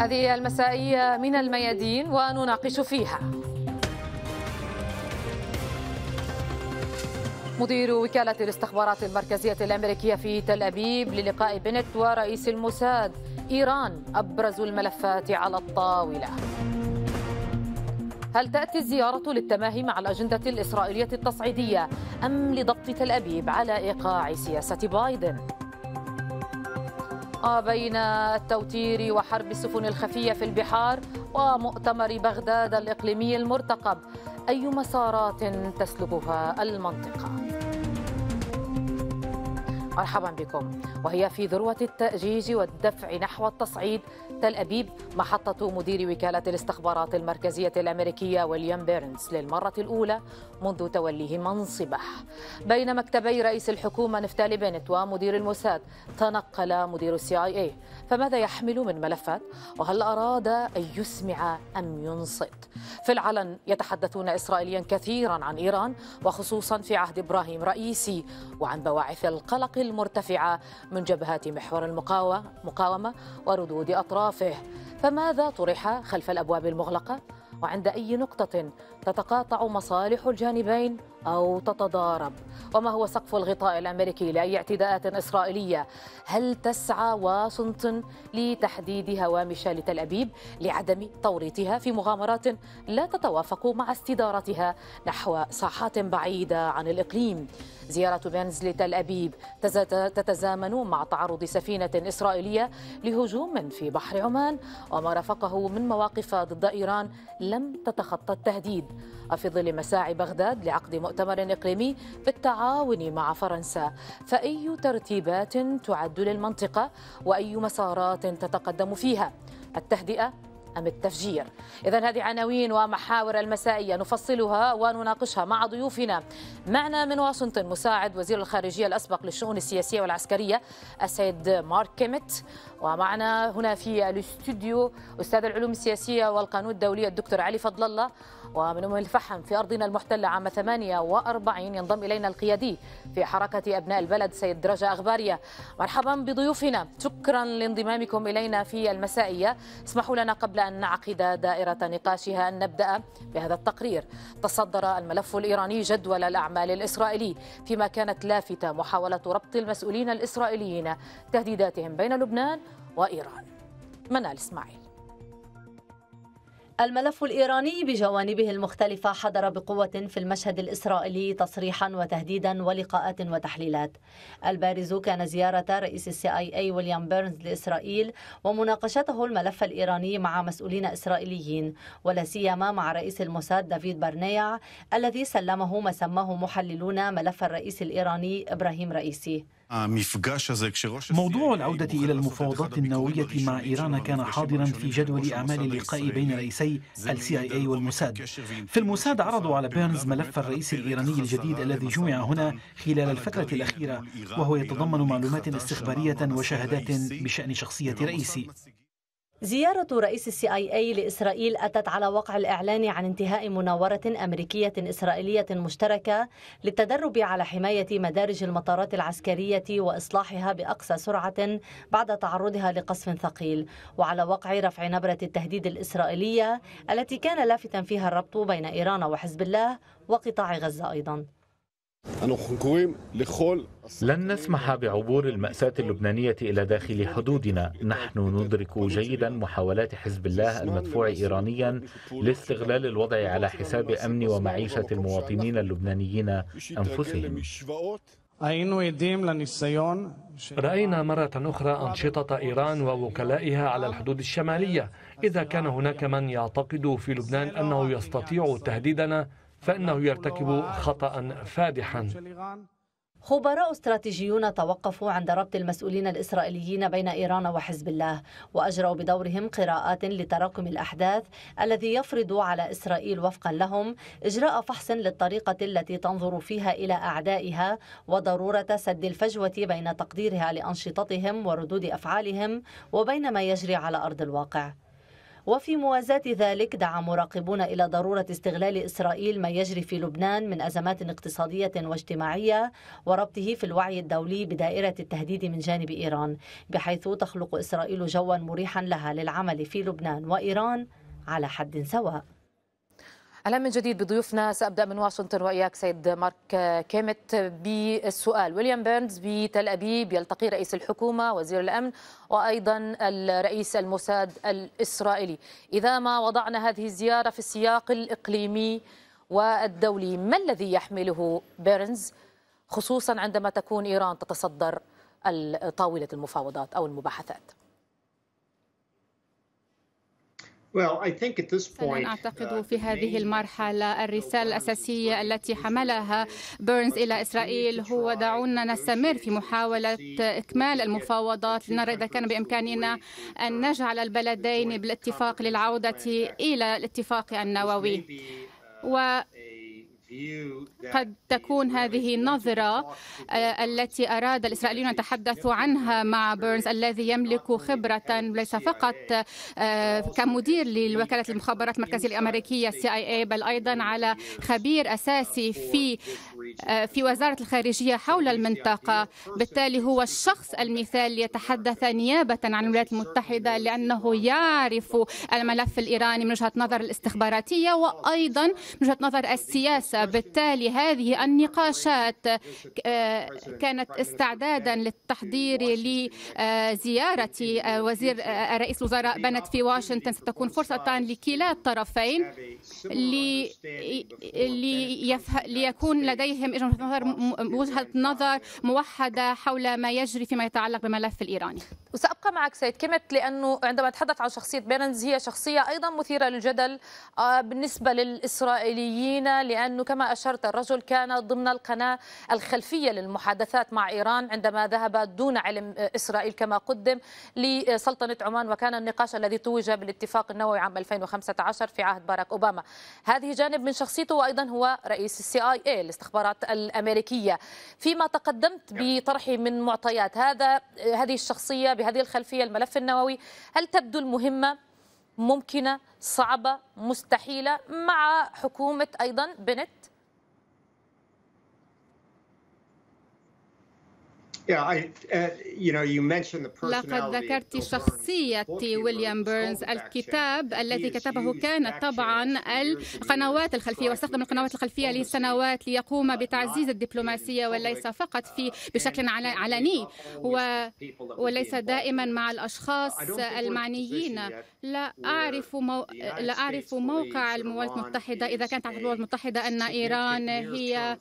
هذه المسائية من الميادين ونناقش فيها مدير وكالة الاستخبارات المركزية الأمريكية في تل أبيب للقاء بنت ورئيس الموساد إيران أبرز الملفات على الطاولة هل تأتي الزيارة للتماهي مع الأجندة الإسرائيلية التصعيدية أم لضبط تل أبيب على إيقاع سياسة بايدن؟ آه، بين التوتير وحرب السفن الخفية في البحار ومؤتمر بغداد الإقليمي المرتقب أي مسارات تسلكها المنطقة؟ مرحبا بكم وهي في ذروة التأجيج والدفع نحو التصعيد تل أبيب محطة مدير وكالة الاستخبارات المركزية الأمريكية ويليام بيرنز للمرة الأولى منذ توليه منصبه بين مكتبي رئيس الحكومة نفتالي بنت ومدير الموساد تنقل مدير السي آي اي فماذا يحمل من ملفات وهل أراد أن يسمع أم ينصت في العلن يتحدثون إسرائيليا كثيرا عن إيران وخصوصا في عهد إبراهيم رئيسي وعن بواعث القلق المرتفعة من جبهات محور المقاومة وردود أطرافه فماذا طرح خلف الأبواب المغلقة وعند أي نقطة تتقاطع مصالح الجانبين أو تتضارب وما هو سقف الغطاء الأمريكي لأي اعتداءات إسرائيلية هل تسعى واشنطن لتحديد هوامش لتل أبيب لعدم توريطها في مغامرات لا تتوافق مع استدارتها نحو ساحات بعيدة عن الإقليم زيارة بنز لتل أبيب تتزامن مع تعرض سفينة إسرائيلية لهجوم في بحر عمان وما رافقه من مواقف ضد إيران لم تتخطى التهديد وفي ظل مساعي بغداد لعقد مؤتمر إقليمي بالتعاون مع فرنسا فأي ترتيبات تعد للمنطقة وأي مسارات تتقدم فيها التهدئة أم التفجير إذا هذه عناوين ومحاور المسائية نفصلها ونناقشها مع ضيوفنا معنا من واشنطن مساعد وزير الخارجية الأسبق للشؤون السياسية والعسكرية السيد مارك كيمت ومعنا هنا في الاستوديو أستاذ العلوم السياسية والقانون الدولية الدكتور علي فضل الله ومن أم الفحم في أرضنا المحتلة عام 48 ينضم إلينا القيادي في حركة أبناء البلد سيد رجا أغبارية مرحبا بضيوفنا شكرا لانضمامكم إلينا في المسائية اسمحوا لنا قبل أن نعقد دائرة نقاشها أن نبدأ بهذا التقرير تصدر الملف الإيراني جدول الأعمال الإسرائيلي فيما كانت لافتة محاولة ربط المسؤولين الإسرائيليين تهديداتهم بين لبنان وإيران منال إسماعيل الملف الإيراني بجوانبه المختلفة حضر بقوة في المشهد الإسرائيلي تصريحا وتهديدا ولقاءات وتحليلات البارز كان زيارة رئيس السي آي أي ويليام بيرنز لإسرائيل ومناقشته الملف الإيراني مع مسؤولين إسرائيليين ولا سيما مع رئيس الموساد دافيد برنيع الذي سلمه ما سماه محللون ملف الرئيس الإيراني إبراهيم رئيسي موضوع العودة إلى المفاوضات النووية مع إيران كان حاضرا في جدول أعمال اللقاء بين رئيسي السي اي اي والموساد في الموساد عرضوا على بيرنز ملف الرئيس الإيراني الجديد الذي جمع هنا خلال الفترة الأخيرة وهو يتضمن معلومات استخبارية وشهادات بشأن شخصية رئيسي زيارة رئيس السي اي اي لإسرائيل أتت على وقع الإعلان عن انتهاء مناورة أمريكية إسرائيلية مشتركة للتدرب على حماية مدارج المطارات العسكرية وإصلاحها بأقصى سرعة بعد تعرضها لقصف ثقيل وعلى وقع رفع نبرة التهديد الإسرائيلية التي كان لافتا فيها الربط بين إيران وحزب الله وقطاع غزة أيضا لن نسمح بعبور المأساة اللبنانية إلى داخل حدودنا نحن ندرك جيدا محاولات حزب الله المدفوع إيرانيا لاستغلال الوضع على حساب أمن ومعيشة المواطنين اللبنانيين أنفسهم رأينا مرة أخرى أنشطة إيران ووكلائها على الحدود الشمالية إذا كان هناك من يعتقد في لبنان أنه يستطيع تهديدنا فإنه يرتكب خطأ فادحا خبراء استراتيجيون توقفوا عند ربط المسؤولين الإسرائيليين بين إيران وحزب الله وأجروا بدورهم قراءات لتراكم الأحداث الذي يفرض على إسرائيل وفقا لهم إجراء فحص للطريقة التي تنظر فيها إلى أعدائها وضرورة سد الفجوة بين تقديرها لأنشطتهم وردود أفعالهم وبين ما يجري على أرض الواقع وفي موازاة ذلك دعا مراقبون إلى ضرورة استغلال إسرائيل ما يجري في لبنان من أزمات اقتصادية واجتماعية وربطه في الوعي الدولي بدائرة التهديد من جانب إيران بحيث تخلق إسرائيل جوا مريحا لها للعمل في لبنان وإيران على حد سواء اهلا من جديد بضيوفنا سابدا من واشنطن واياك سيد مارك كيمت بالسؤال ويليام بيرنز بتل ابيب يلتقي رئيس الحكومه وزير الامن وايضا الرئيس الموساد الاسرائيلي اذا ما وضعنا هذه الزياره في السياق الاقليمي والدولي ما الذي يحمله بيرنز خصوصا عندما تكون ايران تتصدر طاوله المفاوضات او المباحثات أنا أعتقد uh, في هذه المرحلة الرسالة الأساسية التي حملها بيرنز إلى إسرائيل هو دعونا نستمر في محاولة إكمال المفاوضات لنرى إذا كان بإمكاننا أن uh, نجعل البلدين بالاتفاق للعودة إلى الاتفاق النووي uh, و قد تكون هذه النظرة آه، التي أراد الإسرائيليون يتحدثوا عنها مع بيرنز الذي يملك خبرة ليس فقط آه، كمدير لوكالة المخابرات المركزية الأمريكية CIA بل أيضا على خبير أساسي في آه، في وزارة الخارجية حول المنطقة بالتالي هو الشخص المثال يتحدث نيابة عن الولايات المتحدة لأنه يعرف الملف الإيراني من وجهة نظر الاستخباراتية وأيضا من وجهة نظر السياسة بالتالي هذه النقاشات آه، كانت استعدادا للتحضير لزيارة آه، وزير رئيس الوزراء بنت في واشنطن ستكون فرصة لكلا الطرفين ليكون لديه عليهم وجهه نظر وجهه نظر موحده حول ما يجري فيما يتعلق بملف الايراني وسابقى معك سيد كيمت لانه عندما اتحدث عن شخصيه بيرنز هي شخصيه ايضا مثيره للجدل آه، بالنسبه للاسرائيليين لانه كما اشرت الرجل كان ضمن القناه الخلفيه للمحادثات مع ايران عندما ذهب دون علم آه، اسرائيل كما قدم لسلطنه عمان وكان النقاش الذي توج بالاتفاق النووي عام 2015 في عهد باراك اوباما هذه جانب من شخصيته وايضا هو رئيس السي اي اي الاستخبارات الاستخبارات الأمريكية فيما تقدمت نعم. بطرحه من معطيات هذا هذه الشخصية بهذه الخلفية الملف النووي هل تبدو المهمة ممكنة صعبة مستحيلة مع حكومة أيضا بنت Uh, لقد ذكرت شخصية ويليام بيرنز الكتاب الذي كتبه كان طبعا القنوات الخلفية واستخدم القنوات الخلفية لسنوات ليقوم بتعزيز الدبلوماسية وليس فقط في بشكل علني وليس دائما مع الأشخاص المعنيين لا أعرف لا أعرف موقع الولايات المتحدة إذا كانت تعتقد الولايات المتحدة أن إيران هي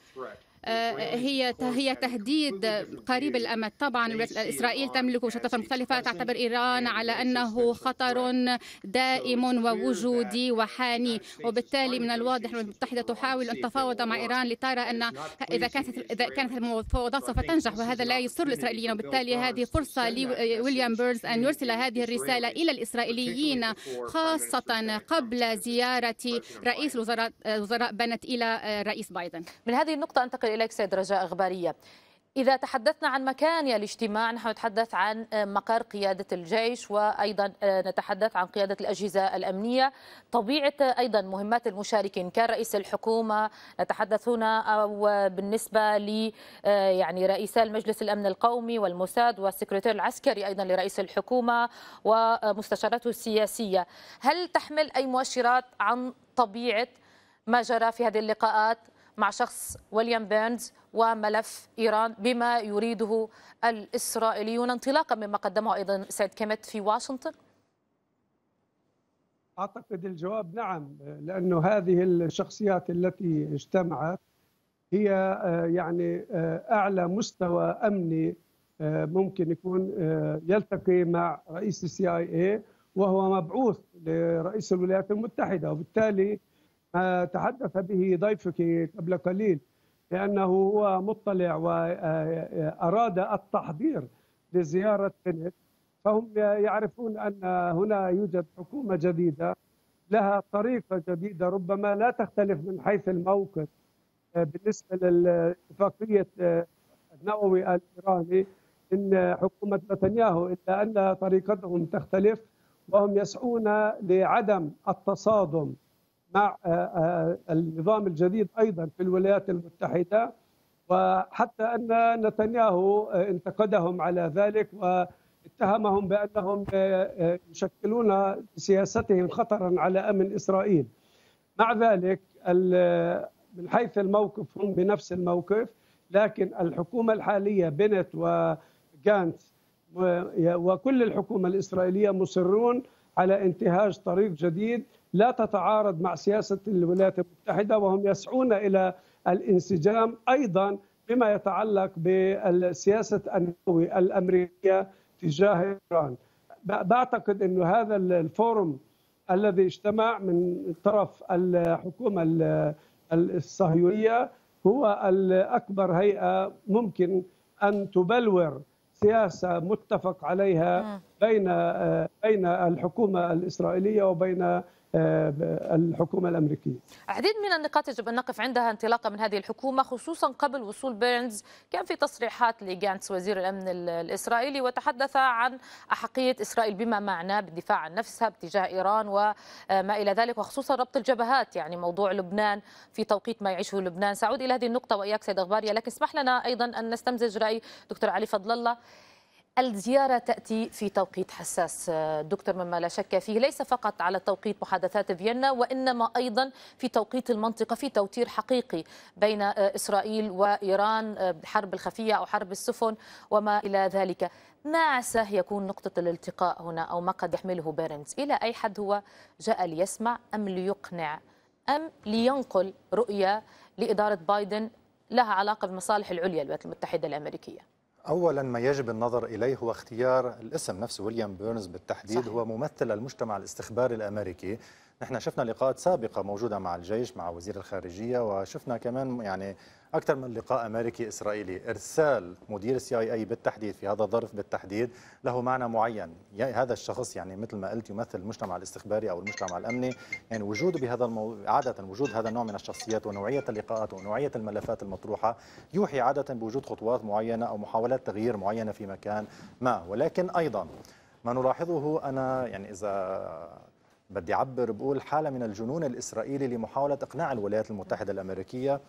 آه، هي هي تهديد قريب الامد طبعا اسرائيل تملك شتات مختلفه تعتبر ايران على انه خطر دائم ووجودي وحاني وبالتالي من الواضح ان المتحده تحاول ان تتفاوض مع ايران لترى ان اذا كانت اذا كانت المفاوضات سوف تنجح وهذا لا يسر الاسرائيليين وبالتالي هذه فرصه لويليام بيرنز ان يرسل هذه الرساله الى الاسرائيليين خاصه قبل زياره رئيس الوزراء بنت الى الرئيس آه، بايدن من هذه النقطه انتقل إليك سيد رجاء أخبارية إذا تحدثنا عن مكان الاجتماع نحن نتحدث عن آه، مقر قيادة الجيش وأيضا آه، نتحدث عن قيادة الأجهزة الأمنية طبيعة آه، أيضا مهمات المشاركين كان رئيس الحكومة نتحدث هنا أو بالنسبة ل يعني رئيس المجلس الأمن القومي والموساد والسكرتير العسكري أيضا لرئيس الحكومة ومستشارته السياسية هل تحمل أي مؤشرات عن طبيعة ما جرى في هذه اللقاءات مع شخص ويليام بيرنز وملف إيران بما يريده الإسرائيليون انطلاقا مما قدمه أيضا سيد كيمت في واشنطن أعتقد الجواب نعم لأنه هذه الشخصيات التي اجتمعت هي يعني أعلى مستوى أمني ممكن يكون يلتقي مع رئيس السي اي اي وهو مبعوث لرئيس الولايات المتحده وبالتالي ما تحدث به ضيفك قبل قليل لأنه هو مطلع وأراد التحضير لزيارة بنت فهم يعرفون أن هنا يوجد حكومة جديدة لها طريقة جديدة ربما لا تختلف من حيث الموقف بالنسبة لاتفاقية النووي الإيراني إن حكومة نتنياهو إلا أن طريقتهم تختلف وهم يسعون لعدم التصادم مع آه، آه، النظام الجديد ايضا في الولايات المتحده وحتى ان نتنياهو آه، انتقدهم على ذلك واتهمهم بانهم يشكلون بسياستهم خطرا على امن اسرائيل. مع ذلك من حيث الموقف هم بنفس الموقف لكن الحكومه الحاليه بنت وجانت وكل الحكومه الاسرائيليه مصرون على انتهاج طريق جديد لا تتعارض مع سياسة الولايات المتحدة وهم يسعون إلى الانسجام أيضا بما يتعلق بالسياسة النووي الأمريكية تجاه إيران بعتقد أن هذا الفورم الذي اجتمع من طرف الحكومة الصهيونية هو الأكبر هيئة ممكن أن تبلور سياسة متفق عليها بين آه، بين الحكومة الإسرائيلية وبين آه، الحكومه الامريكيه. عديد من النقاط يجب ان نقف عندها انطلاقا من هذه الحكومه خصوصا قبل وصول بيرنز كان في تصريحات لجانتس وزير الامن الاسرائيلي وتحدث عن احقيه اسرائيل بما معناه بالدفاع عن نفسها باتجاه ايران وما آه، الى ذلك وخصوصا ربط الجبهات يعني موضوع لبنان في توقيت ما يعيشه لبنان سأعود الى هذه النقطه واياك سيد اغباريا لكن اسمح لنا ايضا ان نستمزج راي دكتور علي فضل الله الزيارة تأتي في توقيت حساس دكتور مما لا شك فيه ليس فقط على توقيت محادثات فيينا وإنما أيضا في توقيت المنطقة في توتير حقيقي بين إسرائيل وإيران حرب الخفية أو حرب السفن وما إلى ذلك ما عساه يكون نقطة الالتقاء هنا أو ما قد يحمله بيرنز إلى أي حد هو جاء ليسمع أم ليقنع أم لينقل رؤية لإدارة بايدن لها علاقة بالمصالح العليا الولايات المتحدة الأمريكية اولا ما يجب النظر اليه هو اختيار الاسم نفسه ويليام بيرنز بالتحديد صحيح. هو ممثل المجتمع الاستخباري الامريكي نحن شفنا لقاءات سابقه موجوده مع الجيش مع وزير الخارجيه وشفنا كمان يعني أكثر من لقاء أمريكي إسرائيلي إرسال مدير السي آي أي بالتحديد في هذا الظرف بالتحديد له معنى معين يعني هذا الشخص يعني مثل ما قلت يمثل المجتمع الاستخباري أو المجتمع الأمني يعني وجوده بهذا المو... عادة وجود هذا النوع من الشخصيات ونوعية اللقاءات ونوعية الملفات المطروحة يوحي عادة بوجود خطوات معينة أو محاولات تغيير معينة في مكان ما ولكن أيضا ما نلاحظه أنا يعني إذا بدي أعبر بقول حالة من الجنون الإسرائيلي لمحاولة إقناع الولايات المتحدة الأمريكية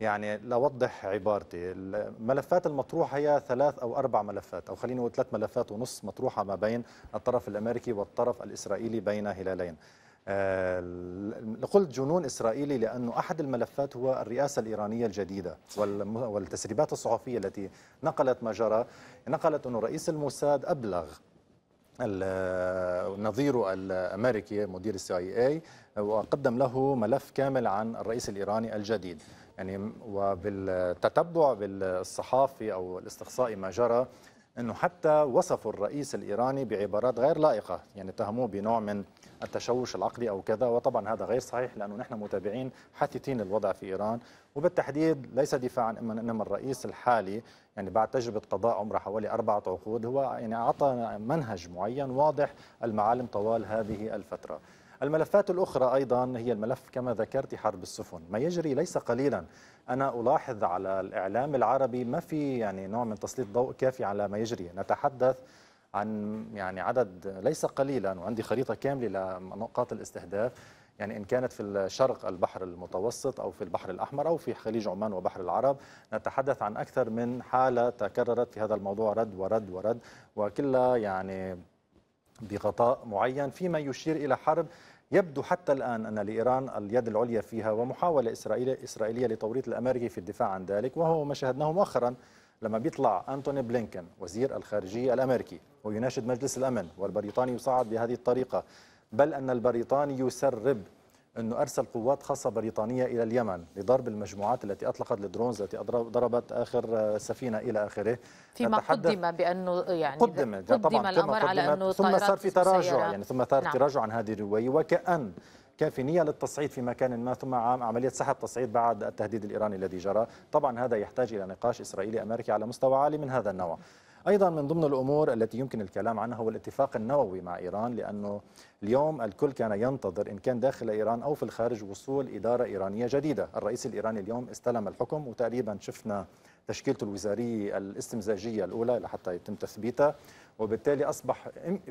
يعني لوضح عبارتي الملفات المطروحة هي ثلاث أو أربع ملفات أو خليني أقول ثلاث ملفات ونص مطروحة ما بين الطرف الأمريكي والطرف الإسرائيلي بين هلالين آه، قلت جنون إسرائيلي لأنه أحد الملفات هو الرئاسة الإيرانية الجديدة والتسريبات الصحفية التي نقلت ما جرى نقلت انه رئيس الموساد أبلغ نظيره الامريكي مدير السي اي اي وقدم له ملف كامل عن الرئيس الايراني الجديد يعني وبالتتبع بالصحافي او الاستقصائي ما جرى انه حتى وصفوا الرئيس الايراني بعبارات غير لائقه يعني اتهموه بنوع من التشوش العقلي او كذا وطبعا هذا غير صحيح لانه نحن متابعين حثيثين للوضع في ايران وبالتحديد ليس دفاعا انما الرئيس الحالي يعني بعد تجربه قضاء عمره حوالي اربعه عقود هو يعني اعطى منهج معين واضح المعالم طوال هذه الفتره الملفات الأخرى أيضا هي الملف كما ذكرت حرب السفن ما يجري ليس قليلا أنا ألاحظ على الإعلام العربي ما في يعني نوع من تسليط ضوء كافي على ما يجري نتحدث عن يعني عدد ليس قليلا وعندي خريطة كاملة لنقاط الاستهداف يعني إن كانت في الشرق البحر المتوسط أو في البحر الأحمر أو في خليج عمان وبحر العرب نتحدث عن أكثر من حالة تكررت في هذا الموضوع رد ورد ورد وكلها يعني بغطاء معين فيما يشير إلى حرب يبدو حتى الآن أن لإيران اليد العليا فيها ومحاولة إسرائيلية, إسرائيلية لتوريط الأمريكي في الدفاع عن ذلك وهو ما شاهدناه مؤخرا لما بيطلع أنتوني بلينكن وزير الخارجية الأمريكي ويناشد مجلس الأمن والبريطاني يصعد بهذه الطريقة بل أن البريطاني يسرب أنه أرسل قوات خاصة بريطانية إلى اليمن لضرب المجموعات التي أطلقت الدرونز التي ضربت آخر سفينة إلى آخره فيما قدم بأنه يعني قدم, قدم طبعا الأمر قدمت على أنه يعني ثم صار في تراجع يعني ثم صار نعم. تراجع عن هذه الرواية وكأن كان في نية للتصعيد في مكان ما ثم عملية سحب تصعيد بعد التهديد الإيراني الذي جرى طبعا هذا يحتاج إلى نقاش إسرائيلي أمريكي على مستوى عالي من هذا النوع أيضا من ضمن الأمور التي يمكن الكلام عنها هو الاتفاق النووي مع إيران لأنه اليوم الكل كان ينتظر إن كان داخل إيران أو في الخارج وصول إدارة إيرانية جديدة الرئيس الإيراني اليوم استلم الحكم وتقريبا شفنا تشكيلته الوزارية الاستمزاجية الأولى لحتى يتم تثبيتها وبالتالي أصبح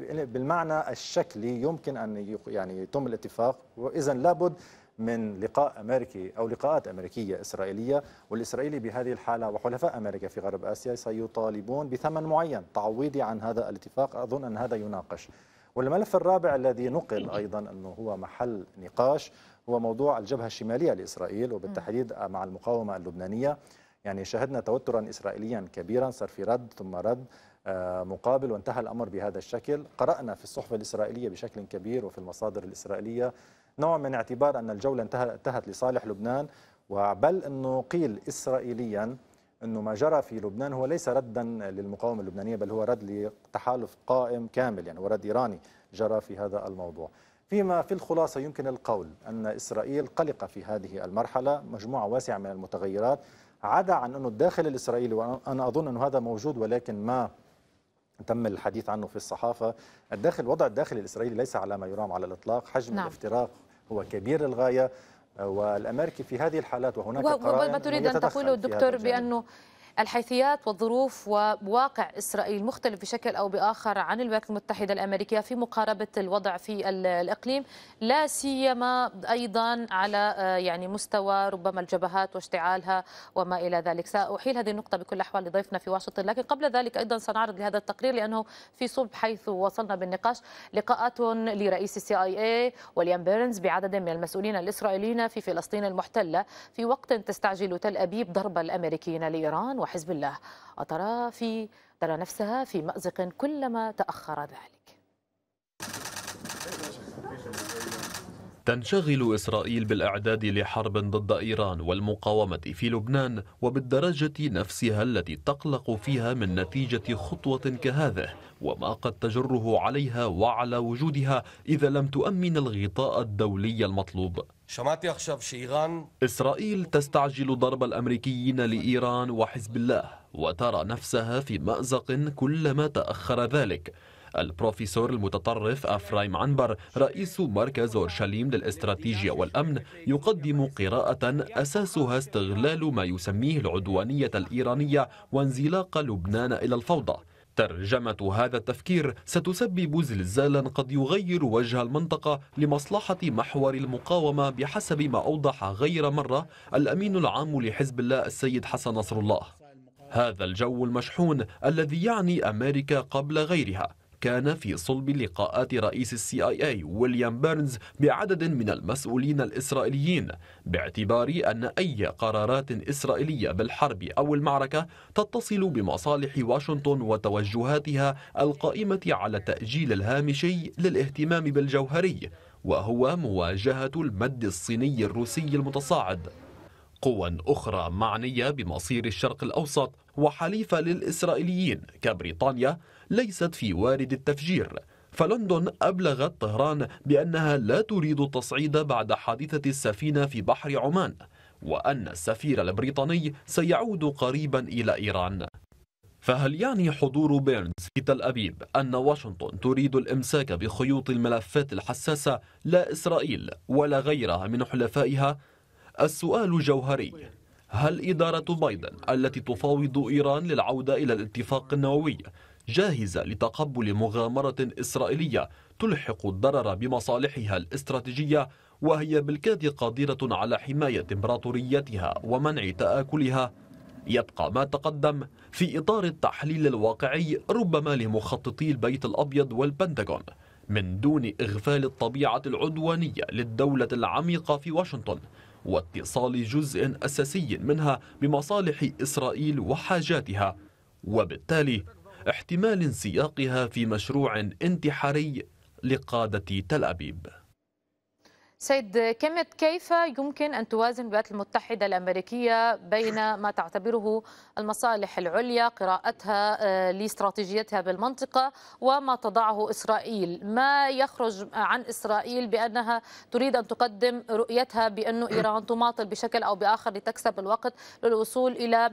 بالمعنى الشكلي يمكن أن يعني يتم الاتفاق وإذا لابد من لقاء أمريكي أو لقاءات أمريكية إسرائيلية والإسرائيلي بهذه الحالة وحلفاء أمريكا في غرب آسيا سيطالبون بثمن معين تعويضي عن هذا الاتفاق أظن أن هذا يناقش والملف الرابع الذي نقل أيضا أنه هو محل نقاش هو موضوع الجبهة الشمالية لإسرائيل وبالتحديد مع المقاومة اللبنانية يعني شهدنا توترا إسرائيليا كبيرا صار في رد ثم رد آه، مقابل وانتهى الأمر بهذا الشكل قرأنا في الصحف الإسرائيلية بشكل كبير وفي المصادر الإسرائيلية نوع من اعتبار أن الجولة انتهت لصالح لبنان وبل أنه قيل إسرائيليا أنه ما جرى في لبنان هو ليس ردا للمقاومة اللبنانية بل هو رد لتحالف قائم كامل يعني هو رد إيراني جرى في هذا الموضوع فيما في الخلاصة يمكن القول أن إسرائيل قلقة في هذه المرحلة مجموعة واسعة من المتغيرات عدا عن أنه الداخل الإسرائيلي وأنا أظن أن هذا موجود ولكن ما تم الحديث عنه في الصحافة الداخل الوضع الداخلي الإسرائيلي ليس على ما يرام على الإطلاق حجم نعم. الافتراق هو كبير للغاية آه، والأمريكي في هذه الحالات وهناك قرار ما تريد أن تقوله الدكتور بأنه الحيثيات والظروف وواقع إسرائيل مختلف بشكل أو بآخر عن الولايات المتحدة الأمريكية في مقاربة الوضع في الإقليم لا سيما أيضا على آه، يعني مستوى ربما الجبهات واشتعالها وما إلى ذلك سأحيل هذه النقطة بكل الأحوال لضيفنا في واشنطن لكن قبل ذلك أيضا سنعرض لهذا التقرير لأنه في صلب حيث وصلنا بالنقاش لقاءات لرئيس السي اي اي وليام بيرنز بعدد من المسؤولين الإسرائيليين في فلسطين المحتلة في وقت تستعجل تل أبيب ضرب الأمريكيين لإيران وحزب الله أترى في ترى نفسها في مأزق كلما تأخر ذلك تنشغل إسرائيل بالإعداد لحرب ضد إيران والمقاومة في لبنان وبالدرجة نفسها التي تقلق فيها من نتيجة خطوة كهذه وما قد تجره عليها وعلى وجودها إذا لم تؤمن الغطاء الدولي المطلوب إسرائيل تستعجل ضرب الأمريكيين لإيران وحزب الله وترى نفسها في مأزق كلما تأخر ذلك البروفيسور المتطرف أفرايم عنبر رئيس مركز أورشليم للاستراتيجية والأمن يقدم قراءة أساسها استغلال ما يسميه العدوانية الإيرانية وانزلاق لبنان إلى الفوضى ترجمة هذا التفكير ستسبب زلزالا قد يغير وجه المنطقة لمصلحة محور المقاومة بحسب ما أوضح غير مرة الأمين العام لحزب الله السيد حسن نصر الله هذا الجو المشحون الذي يعني أمريكا قبل غيرها كان في صلب لقاءات رئيس السي اي اي ويليام بيرنز بعدد من المسؤولين الإسرائيليين باعتبار أن أي قرارات إسرائيلية بالحرب أو المعركة تتصل بمصالح واشنطن وتوجهاتها القائمة على التأجيل الهامشي للاهتمام بالجوهري وهو مواجهة المد الصيني الروسي المتصاعد قوى أخرى معنية بمصير الشرق الأوسط وحليفة للإسرائيليين كبريطانيا ليست في وارد التفجير فلندن أبلغت طهران بأنها لا تريد التصعيد بعد حادثة السفينة في بحر عمان وأن السفير البريطاني سيعود قريبا إلى إيران فهل يعني حضور بيرنز في تل أبيب أن واشنطن تريد الإمساك بخيوط الملفات الحساسة لا إسرائيل ولا غيرها من حلفائها؟ السؤال جوهري هل إدارة بايدن التي تفاوض إيران للعودة إلى الاتفاق النووي جاهزة لتقبل مغامرة إسرائيلية تلحق الضرر بمصالحها الاستراتيجية وهي بالكاد قادرة على حماية إمبراطوريتها ومنع تآكلها يبقى ما تقدم في إطار التحليل الواقعي ربما لمخططي البيت الأبيض والبنتاغون من دون إغفال الطبيعة العدوانية للدولة العميقة في واشنطن واتصال جزء أساسي منها بمصالح إسرائيل وحاجاتها وبالتالي احتمال انسياقها في مشروع انتحاري لقادة تل أبيب سيد كيمت كيف يمكن أن توازن الولايات المتحدة الأمريكية بين ما تعتبره المصالح العليا قراءتها آه، لاستراتيجيتها بالمنطقة وما تضعه إسرائيل ما يخرج عن إسرائيل بأنها تريد أن تقدم رؤيتها بأن إيران تماطل بشكل أو بآخر لتكسب الوقت للوصول إلى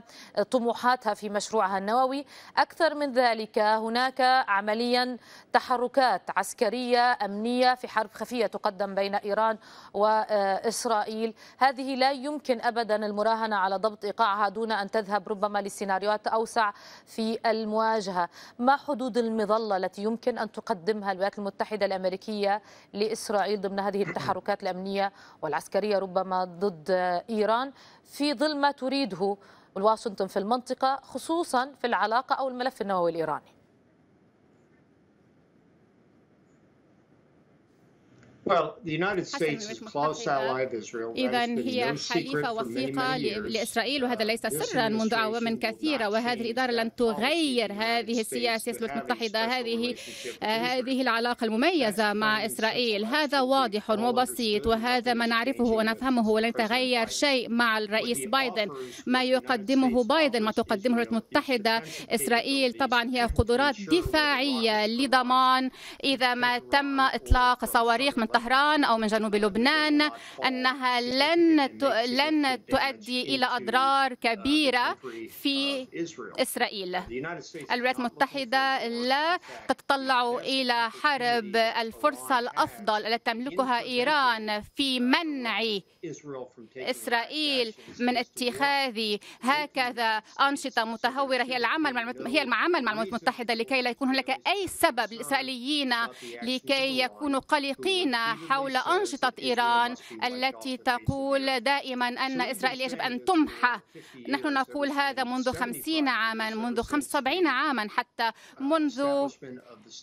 طموحاتها في مشروعها النووي أكثر من ذلك هناك عمليا تحركات عسكرية أمنية في حرب خفية تقدم بين إيران إيران وإسرائيل هذه لا يمكن أبدا المراهنة على ضبط إيقاعها دون أن تذهب ربما لسيناريوهات أوسع في المواجهة ما حدود المظلة التي يمكن أن تقدمها الولايات المتحدة الأمريكية لإسرائيل ضمن هذه التحركات الأمنية والعسكرية ربما ضد إيران في ظل ما تريده واشنطن في المنطقة خصوصا في العلاقة أو الملف النووي الإيراني إذا هي حليفة وثيقة لإسرائيل وهذا uh, ليس سرا منذ أعوام كثيرة وهذه الإدارة لن تغير هذه السياسة الولايات المتحدة هذه آه، هذه العلاقة المميزة مع إسرائيل هذا واضح وبسيط وهذا ما نعرفه ونفهمه ولن يتغير شيء مع الرئيس بايدن ما يقدمه بايدن ما تقدمه الولايات المتحدة إسرائيل طبعا هي قدرات دفاعية لضمان إذا ما تم إطلاق صواريخ من طهران او من جنوب لبنان انها لن لن تؤدي الى اضرار كبيره في اسرائيل. الولايات المتحده لا تتطلع الى حرب الفرصه الافضل التي تملكها ايران في منع اسرائيل من اتخاذ هكذا انشطه متهوره هي العمل مع هي العمل مع الولايات المتحده لكي لا يكون هناك اي سبب للاسرائيليين لكي يكونوا قلقين حول أنشطة إيران التي تقول دائما أن إسرائيل يجب أن تمحى نحن نقول هذا منذ خمسين عاما منذ خمس سبعين عاما حتى منذ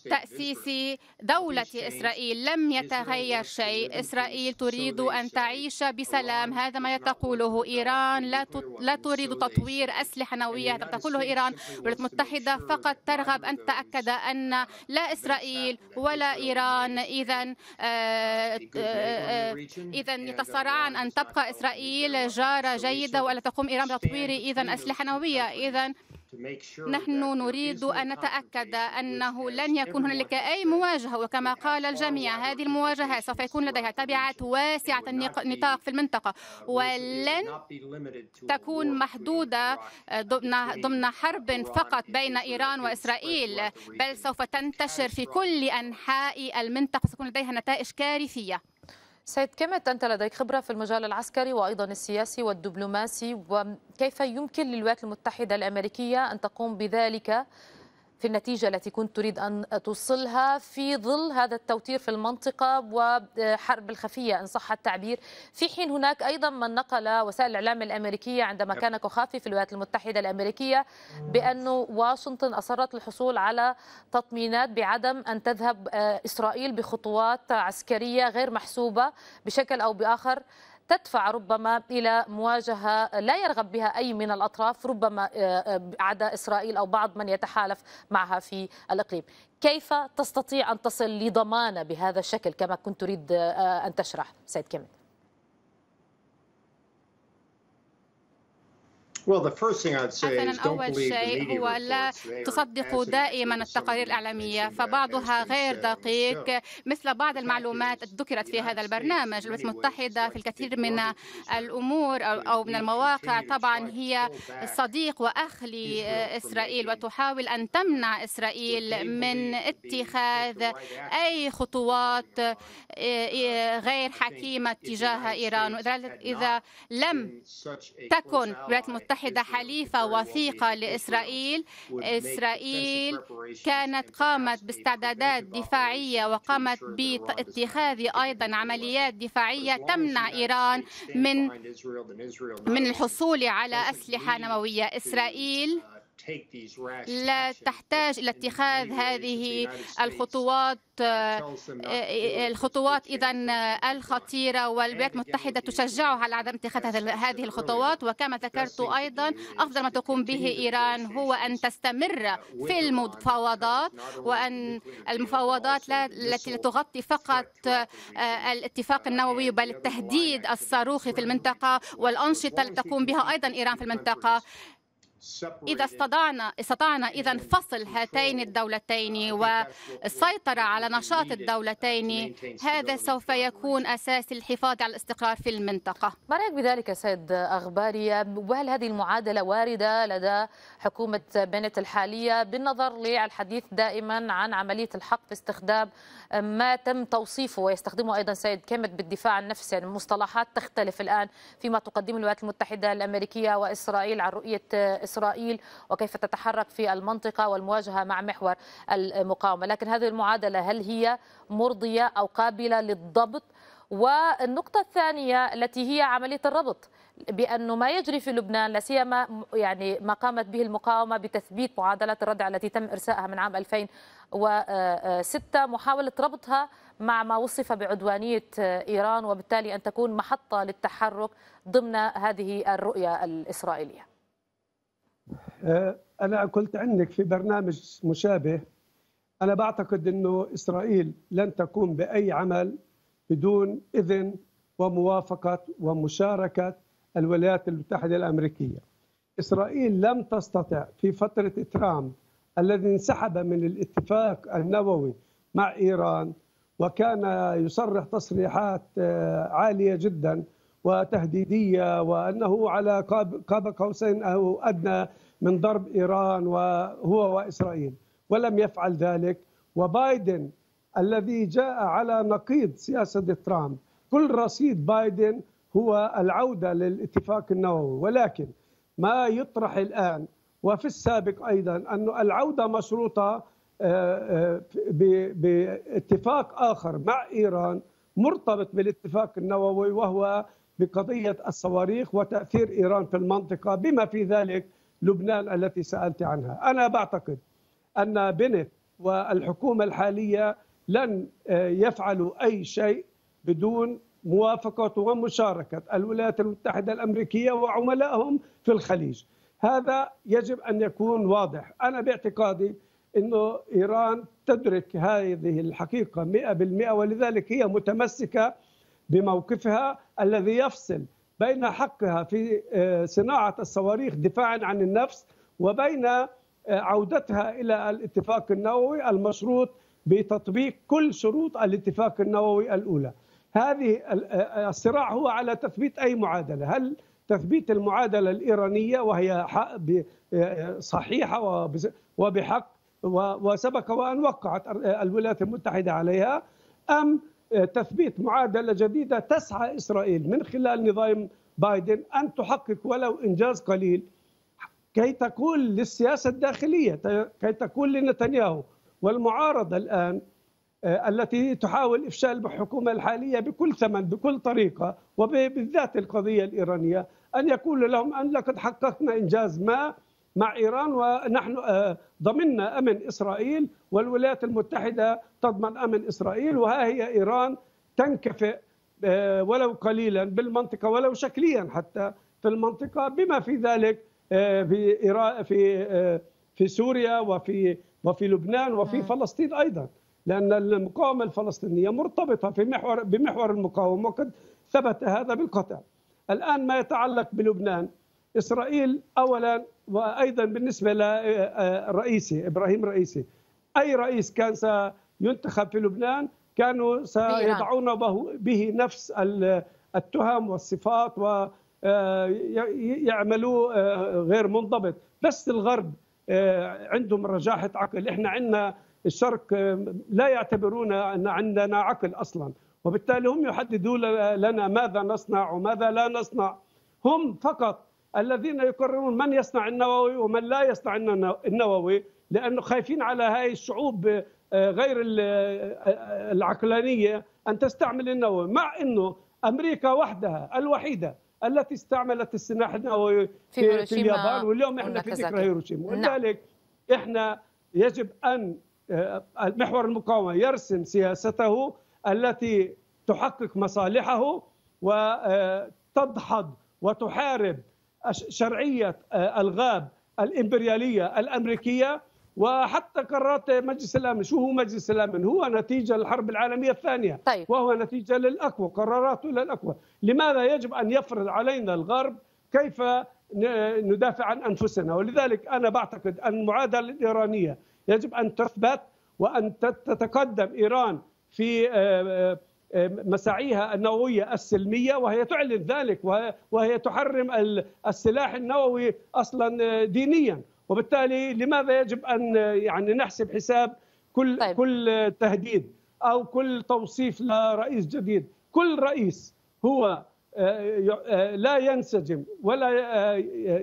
تأسيس دولة إسرائيل لم يتغير شيء إسرائيل تريد أن تعيش بسلام هذا ما تقوله إيران لا لا تريد تطوير أسلحة نووية هذا ما تقوله إيران الولايات المتحدة فقط ترغب أن تتأكد أن لا إسرائيل ولا إيران إذا آه، آه، آه، آه، إذا يتصارعان أن تبقى إسرائيل جارة جيدة وألا تقوم إيران بتطوير إذا أسلحة نووية إذا نحن نريد أن نتأكد أنه لن يكون هنالك أي مواجهة وكما قال الجميع هذه المواجهة سوف يكون لديها تبعات واسعة النطاق في المنطقة uh, ولن تكون محدودة uh, ضمن حرب فقط بين إيران وإسرائيل بل سوف تنتشر في كل أنحاء المنطقة سيكون لديها نتائج كارثية سيد كيمت أنت لديك خبرة في المجال العسكري وأيضا السياسي والدبلوماسي وكيف يمكن للولايات المتحدة الأمريكية أن تقوم بذلك في النتيجة التي كنت تريد أن توصلها في ظل هذا التوتير في المنطقة وحرب الخفية إن صح التعبير في حين هناك أيضا من نقل وسائل الإعلام الأمريكية عندما كان كوخافي في الولايات المتحدة الأمريكية بأن واشنطن أصرت الحصول على تطمينات بعدم أن تذهب آه، إسرائيل بخطوات عسكرية غير محسوبة بشكل أو بآخر تدفع ربما إلى مواجهة لا يرغب بها أي من الأطراف ربما آه، آه، عدا إسرائيل أو بعض من يتحالف معها في الإقليم كيف تستطيع أن تصل لضمانة بهذا الشكل كما كنت تريد آه، أن تشرح سيد كيمي أولا أول شيء هو لا تصدقوا دائما التقارير الإعلامية فبعضها غير دقيق مثل بعض المعلومات ذكرت في هذا البرنامج الولايات المتحدة في الكثير من الأمور أو من المواقع طبعا هي صديق وأخ لإسرائيل وتحاول أن تمنع إسرائيل من اتخاذ أي خطوات غير حكيمة تجاه إيران اذا لم تكن الولايات المتحدة المتحدة حليفة وثيقة لإسرائيل إسرائيل كانت قامت باستعدادات دفاعية وقامت باتخاذ أيضا عمليات دفاعية تمنع إيران من من الحصول على أسلحة نووية إسرائيل لا تحتاج إلى اتخاذ هذه الخطوات uh, آه، آه، الخطوات إذا آه، الخطيرة والولايات المتحدة تشجعها على عدم اتخاذ هذه الخطوات وكما ذكرت أيضا أفضل ما تقوم به إيران هو أن تستمر uh, في المفاوضات وأن المفاوضات التي لا تغطي فقط الاتفاق uh, النووي بل التهديد الصاروخي في المنطقة والأنشطة التي تقوم بها أيضا إيران في المنطقة إذا استطعنا استطعنا إذا فصل هاتين الدولتين والسيطرة على نشاط الدولتين هذا سوف يكون أساس الحفاظ على الاستقرار في المنطقة ما رأيك بذلك سيد أغباري وهل هذه المعادلة واردة لدى حكومة بنت الحالية بالنظر للحديث دائما عن عملية الحق في استخدام ما تم توصيفه ويستخدمه أيضا سيد كيمت بالدفاع عن نفسه يعني مصطلحات تختلف الآن فيما تقدمه الولايات المتحدة الأمريكية وإسرائيل عن رؤية إسرائيل إسرائيل وكيف تتحرك في المنطقة والمواجهة مع محور المقاومة لكن هذه المعادلة هل هي مرضية أو قابلة للضبط والنقطة الثانية التي هي عملية الربط بأنه ما يجري في لبنان لا سيما يعني ما قامت به المقاومة بتثبيت معادلة الردع التي تم إرسائها من عام 2006 محاولة ربطها مع ما وصف بعدوانية إيران وبالتالي أن تكون محطة للتحرك ضمن هذه الرؤية الإسرائيلية أه، أنا كنت عندك في برنامج مشابه أنا بعتقد أنه إسرائيل لن تقوم بأي عمل بدون إذن وموافقة ومشاركة الولايات المتحدة الأمريكية إسرائيل لم تستطع في فترة ترامب الذي انسحب من الاتفاق النووي مع إيران وكان يصرح تصريحات أه، عالية جدا وتهديدية وأنه على قاب قوسين أو أدنى من ضرب إيران وهو وإسرائيل ولم يفعل ذلك وبايدن الذي جاء على نقيض سياسة ترامب كل رصيد بايدن هو العودة للاتفاق النووي ولكن ما يطرح الآن وفي السابق أيضا أن العودة مشروطة آه، آه، باتفاق آخر مع إيران مرتبط بالاتفاق النووي وهو بقضية الصواريخ وتأثير إيران في المنطقة بما في ذلك لبنان التي سألت عنها أنا بعتقد أن بنت والحكومة الحالية لن آه، يفعلوا أي شيء بدون موافقة ومشاركة الولايات المتحدة الأمريكية وعملائهم في الخليج هذا يجب أن يكون واضح أنا باعتقادي أن إيران تدرك هذه الحقيقة 100% ولذلك هي متمسكة بموقفها الذي يفصل بين حقها في آه، صناعه الصواريخ دفاعا عن النفس وبين آه، عودتها الى الاتفاق النووي المشروط بتطبيق كل شروط الاتفاق النووي الاولى. هذه آه، الصراع هو على تثبيت اي معادله، هل تثبيت المعادله الايرانيه وهي صحيحه وبحق وسبق وان وقعت الولايات المتحده عليها ام آه، تثبيت معادله جديده تسعى اسرائيل من خلال نظام بايدن ان تحقق ولو انجاز قليل كي تكون للسياسه الداخليه كي تكون لنتنياهو والمعارضه الان آه، التي تحاول افشال الحكومه الحاليه بكل ثمن بكل طريقه وبالذات القضيه الايرانيه ان يقول لهم ان لقد حققنا انجاز ما مع ايران ونحن آه، ضمننا امن اسرائيل والولايات المتحده تضمن امن اسرائيل وها هي ايران تنكفئ آه، ولو قليلا بالمنطقه ولو شكليا حتى في المنطقه بما في ذلك آه، في في في سوريا وفي وفي لبنان وفي نعم. فلسطين ايضا لان المقاومه الفلسطينيه مرتبطه في محور بمحور المقاومه وقد ثبت هذا بالقطع الان ما يتعلق بلبنان اسرائيل اولا وايضا بالنسبه لرئيسي آه، ابراهيم رئيسي اي رئيس كان سينتخب في لبنان كانوا سيضعون به نفس التهم والصفات ويعملوا آه، آه، غير منضبط بس الغرب عندهم رجاحة عقل احنا عندنا الشرق لا يعتبرون أن عندنا عقل أصلا وبالتالي هم يحددون لنا ماذا نصنع وماذا لا نصنع هم فقط الذين يقررون من يصنع النووي ومن لا يصنع النووي لانه خايفين على هاي الشعوب آه، غير آه، العقلانيه ان تستعمل النووي مع انه امريكا وحدها الوحيده التي استعملت السلاح النووي في, في اليابان واليوم احنا في ذكرى هيروشيما ولذلك نعم. احنا يجب ان آه، محور المقاومه يرسم سياسته التي تحقق مصالحه وتدحض وتحارب شرعيه آه، الغاب الامبرياليه الامريكيه وحتى قرارات مجلس الامن، شو هو مجلس الامن؟ هو نتيجه للحرب العالميه الثانيه طيب. وهو نتيجه للاقوى، قراراته للاقوى، لماذا يجب ان يفرض علينا الغرب كيف ندافع عن انفسنا؟ ولذلك انا بعتقد ان المعادله الايرانيه يجب ان تثبت وان تتقدم ايران في آه، آه، آه، مساعيها النوويه السلميه وهي تعلن ذلك وهي تحرم السلاح النووي اصلا آه، دينيا وبالتالي لماذا يجب ان آه، يعني نحسب حساب كل طيب. كل تهديد او كل توصيف لرئيس جديد كل رئيس هو لا ينسجم ولا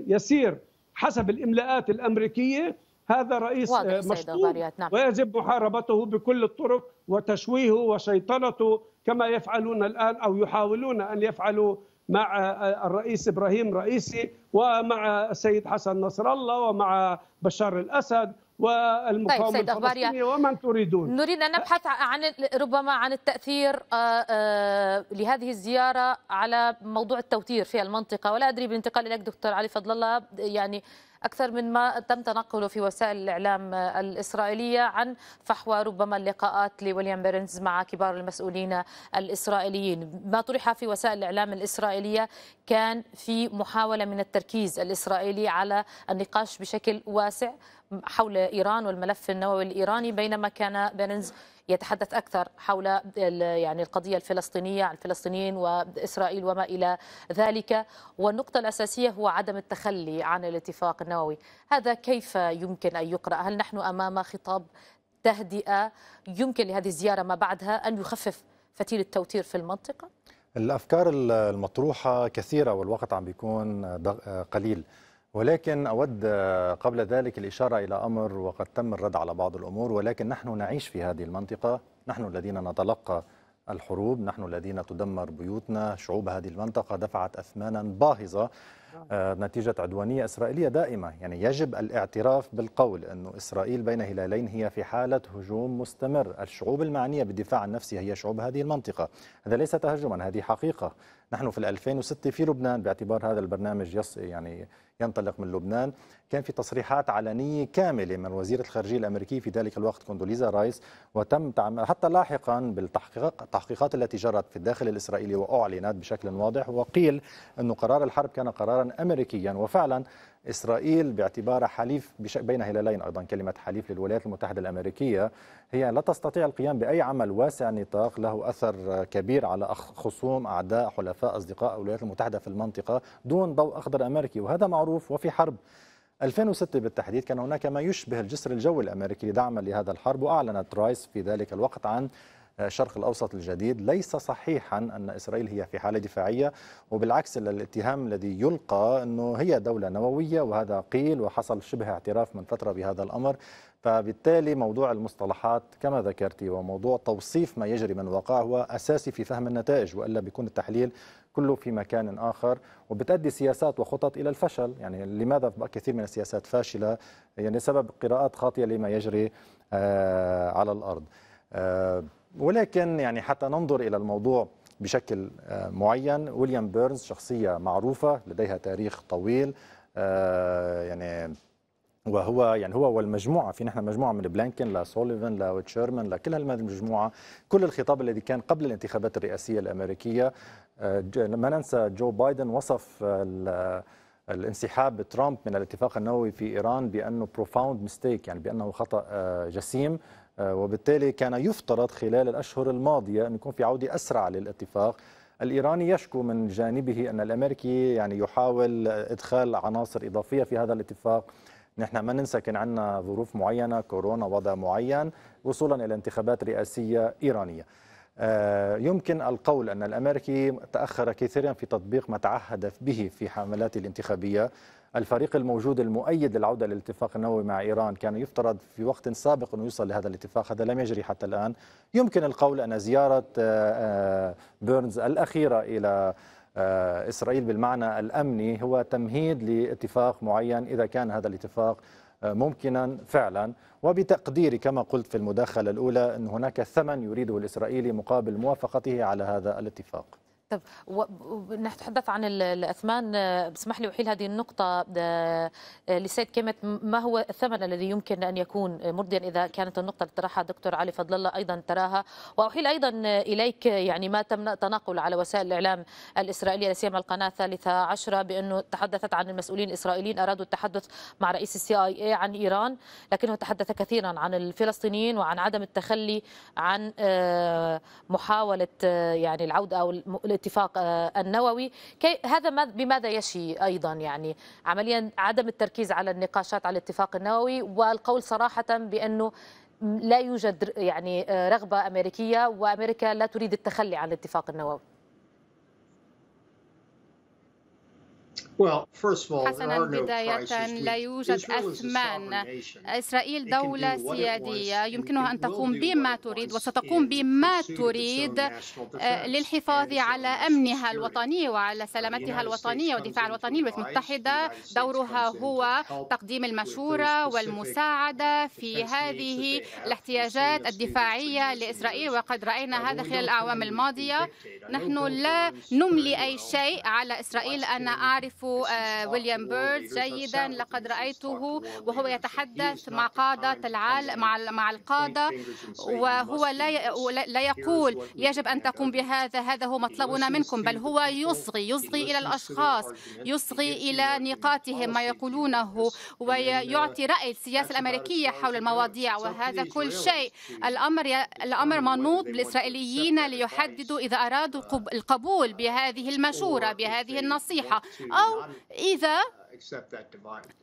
يسير حسب الاملاءات الامريكيه هذا رئيس مشطوب نعم. ويجب محاربته بكل الطرق وتشويهه وشيطنته كما يفعلون الآن أو يحاولون أن يفعلوا مع الرئيس إبراهيم رئيسي ومع السيد حسن نصر الله ومع بشار الأسد والمقاومه طيب سيد الفلسطينيه ومن تريدون نريد ان نبحث عن ربما عن التاثير آه، آه، لهذه الزياره على موضوع التوتير في المنطقه ولا ادري بالانتقال اليك دكتور علي فضل الله يعني أكثر من ما تم تنقله في وسائل الإعلام الإسرائيلية عن فحوى ربما اللقاءات لويليام بيرنز مع كبار المسؤولين الإسرائيليين ما طرح في وسائل الإعلام الإسرائيلية كان في محاولة من التركيز الإسرائيلي على النقاش بشكل واسع حول إيران والملف النووي الإيراني بينما كان بيرنز يتحدث أكثر حول يعني القضية الفلسطينية عن الفلسطينيين وإسرائيل وما إلى ذلك والنقطة الأساسية هو عدم التخلي عن الاتفاق النووي هذا كيف يمكن أن يقرأ هل نحن أمام خطاب تهدئة يمكن لهذه الزيارة ما بعدها أن يخفف فتيل التوتير في المنطقة؟ الأفكار المطروحة كثيرة والوقت عم بيكون قليل ولكن أود آه، قبل ذلك الإشارة إلى أمر وقد تم الرد على بعض الأمور ولكن نحن نعيش في هذه المنطقة نحن الذين نتلقى الحروب نحن الذين تدمر بيوتنا شعوب هذه المنطقة دفعت أثمانا باهظة آه، نتيجة عدوانية إسرائيلية دائمة يعني يجب الاعتراف بالقول أن إسرائيل بين هلالين هي في حالة هجوم مستمر الشعوب المعنية بالدفاع عن نفسها هي شعوب هذه المنطقة هذا ليس تهجما هذه حقيقة نحن في 2006 في لبنان باعتبار هذا البرنامج يص يعني ينطلق من لبنان كان في تصريحات علنية كاملة من وزيرة الخارجية الأمريكية في ذلك الوقت كوندوليزا رايس وتم تعمل حتى لاحقا بالتحقيقات التي جرت في الداخل الإسرائيلي وأعلنت بشكل واضح وقيل انه قرار الحرب كان قرارا أمريكيا وفعلا إسرائيل باعتبارها حليف بين هلالين أيضا كلمة حليف للولايات المتحدة الأمريكية هي لا تستطيع القيام بأي عمل واسع نطاق له أثر كبير على خصوم أعداء حلفاء أصدقاء الولايات المتحدة في المنطقة دون ضوء أخضر أمريكي وهذا معروف وفي حرب 2006 بالتحديد كان هناك ما يشبه الجسر الجوي الامريكي دعما لهذا الحرب واعلنت رايس في ذلك الوقت عن الشرق الأوسط الجديد ليس صحيحا أن إسرائيل هي في حالة دفاعية وبالعكس الاتهام الذي يلقى أنه هي دولة نووية وهذا قيل وحصل شبه اعتراف من فترة بهذا الأمر فبالتالي موضوع المصطلحات كما ذكرتي وموضوع توصيف ما يجري من واقع هو أساسي في فهم النتائج وإلا بيكون التحليل كله في مكان آخر وبتؤدي سياسات وخطط إلى الفشل يعني لماذا كثير من السياسات فاشلة يعني سبب قراءات خاطئة لما يجري آه، على الأرض آه، ولكن يعني حتى ننظر إلى الموضوع بشكل آه، معين ويليام بيرنز شخصية معروفة لديها تاريخ طويل آه، يعني وهو يعني هو والمجموعه في نحن مجموعه من بلانكن لسوليفن لتشيرمان لكل المجموعه كل الخطاب الذي كان قبل الانتخابات الرئاسيه الامريكيه آه، ما ننسى جو بايدن وصف الانسحاب ترامب من الاتفاق النووي في ايران بانه بروفاوند ميستيك يعني بانه خطا جسيم آه، وبالتالي كان يفترض خلال الأشهر الماضية أن يكون في عودة أسرع للاتفاق الإيراني يشكو من جانبه أن الأمريكي يعني يحاول إدخال عناصر إضافية في هذا الاتفاق نحن ما ننسى كان عندنا ظروف معينة كورونا وضع معين وصولا إلى انتخابات رئاسية إيرانية آه، يمكن القول أن الأمريكي تأخر كثيرا في تطبيق ما تعهد به في حملاته الانتخابية الفريق الموجود المؤيد للعودة للاتفاق النووي مع إيران كان يفترض في وقت سابق أنه يوصل لهذا الاتفاق هذا لم يجري حتى الآن يمكن القول أن زيارة آه، آه، بيرنز الأخيرة إلى آه، إسرائيل بالمعنى الأمني هو تمهيد لاتفاق معين إذا كان هذا الاتفاق ممكنا فعلا وبتقديري كما قلت في المداخلة الأولى أن هناك ثمن يريده الإسرائيلي مقابل موافقته على هذا الاتفاق طيب نتحدث عن الاثمان آه، اسمح لي احيل هذه النقطه آه، آه، لسيد كيمت ما هو الثمن الذي يمكن ان يكون مرضيا اذا كانت النقطه اللي طرحها دكتور علي فضل الله ايضا تراها واحيل ايضا اليك يعني ما تم تناقل على وسائل الاعلام الاسرائيليه لا سيما القناه الثالثه عشره بانه تحدثت عن المسؤولين الاسرائيليين ارادوا التحدث مع رئيس السي اي اي عن ايران لكنه تحدث كثيرا عن الفلسطينيين وعن عدم التخلي عن محاوله يعني العوده او الاتفاق آه، النووي هذا بماذا يشي أيضا يعني عمليا عدم التركيز على النقاشات على الاتفاق النووي والقول صراحة بأنه لا يوجد يعني آه، رغبة أمريكية وأمريكا لا تريد التخلي عن الاتفاق النووي حسنا بداية لا يوجد أثمان إسرائيل دولة سيادية يمكنها أن تقوم بما تريد وستقوم بما تريد آه، للحفاظ على أمنها الوطني وعلى سلامتها الوطنية ودفاع الوطني الولايات المتحدة دورها هو تقديم المشورة والمساعدة في هذه الاحتياجات الدفاعية لإسرائيل وقد رأينا هذا خلال الأعوام الماضية نحن لا نملي أي شيء على إسرائيل أنا أعرف ويليام آه، بيرد جيدا لقد رأيته وهو يتحدث مع قادة العالم مع مع القادة وهو لا لا يقول يجب أن تقوم بهذا هذا هو مطلبنا منكم بل هو يصغي يصغي إلى الأشخاص يصغي إلى نقاطهم ما يقولونه ويعطي رأي السياسة الأمريكية حول المواضيع وهذا كل شيء الأمر الأمر منوط بالإسرائيليين ليحددوا إذا أرادوا القبول بهذه المشورة بهذه النصيحة أو either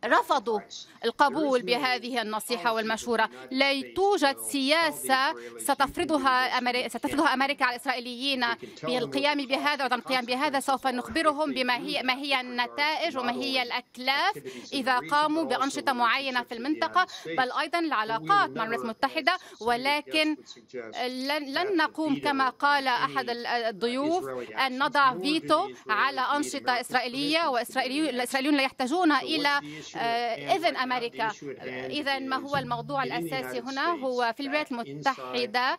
رفضوا القبول بهذه النصيحة والمشورة لا توجد سياسة ستفرضها ستفرضها أمريكا على الإسرائيليين بالقيام بهذا وعدم القيام بهذا سوف نخبرهم بما هي ما هي النتائج وما هي الأكلاف إذا قاموا بأنشطة معينة في المنطقة بل أيضا العلاقات مع الولايات المتحدة ولكن لن نقوم كما قال أحد uh, الضيوف أن نضع فيتو على أنشطة إسرائيلية وإسرائيليون لا يحتاجون يحتاجون إلى آه، إذن أمريكا إذا ما هو الموضوع الأساسي هنا هو في الولايات المتحدة